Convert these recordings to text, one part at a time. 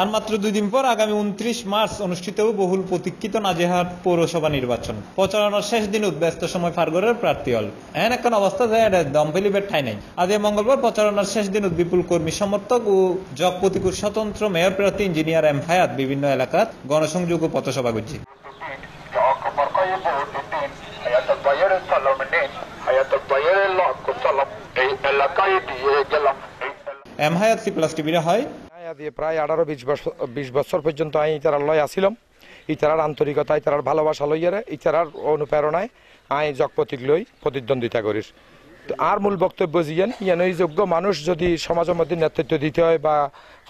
আর মাত্র দুই দিন পর আগামী উনত্রিশ মার্চ অনুষ্ঠিত বহুল প্রতীক্ষিত নাজেহাট পৌরসভা নির্বাচন প্রচারণার শেষ দিন উদ্ব্যস্ত সময় ফারগরের প্রার্থী হল এমন এখন অবস্থা যায় দম ফেলিবের ঠাই নাই আজ মঙ্গলবার প্রচারণার শেষ দিন বিপুল কর্মী সমর্থক ও জগপতিকুর স্বতন্ত্র মেয়র প্রার্থী ইঞ্জিনিয়ার এম ফায়াত বিভিন্ন এলাকার গণসংযোগ ও পথসভা করছে এম হায়াত সি প্লাস টিভিরা হয় দিয়ে প্রায় আঠারো বিশ বছর বিশ বছর পর্যন্ত আমি ইতারার লয় আসিলাম ইতারার আন্তরিকতা ইতারার ভালোবাসা লইয়ারে ইতারার অনুপ্রেরণায় আই জগপতিক লই প্রতিদ্বন্দ্বিতা করিস আর মূল বক্তব্য জিয়েন ইয়ান যোগ্য মানুষ যদি সমাজের মধ্যে নেতৃত্ব দিতে হয় বা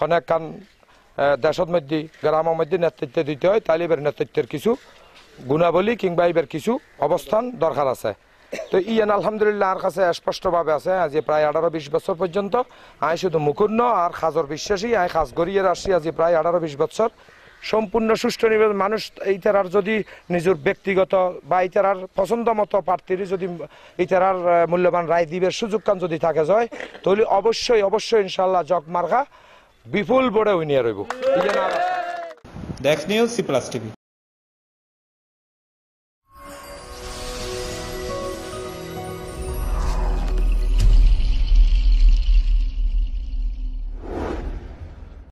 অনেক কান দেশের মধ্যে গ্রামের মধ্যে নেতৃত্ব দিতে হয় তাহলে এবার নেতৃত্বের কিছু গুণাবলী কিংবা এবার কিছু অবস্থান দরকার আছে তো ইয়ান আলহামদুলিল্লাহ আর কাছে স্পষ্টভাবে আছে আজি প্রায় আঠারো বিশ বছর পর্যন্ত আয় শুধু মুকুন্ন আর খাজর বিশ্বাসী আয় খাজ গড়িয়ে আসছি আজি প্রায় আঠারো বিশ বছর সম্পূর্ণ সুষ্ঠু নির্বাচন মানুষ ইতারার যদি নিজের ব্যক্তিগত বা ইতারার পছন্দ মতো প্রার্থীর যদি ইতারার মূল্যবান রায় দিবের সুযোগ কান যদি থাকে যায় তাহলে অবশ্যই অবশ্যই ইনশাল্লাহ জগ মার্কা বিপুল বড়ে উইনিয়া রইব দেখ নিউজ সি প্লাস টিভি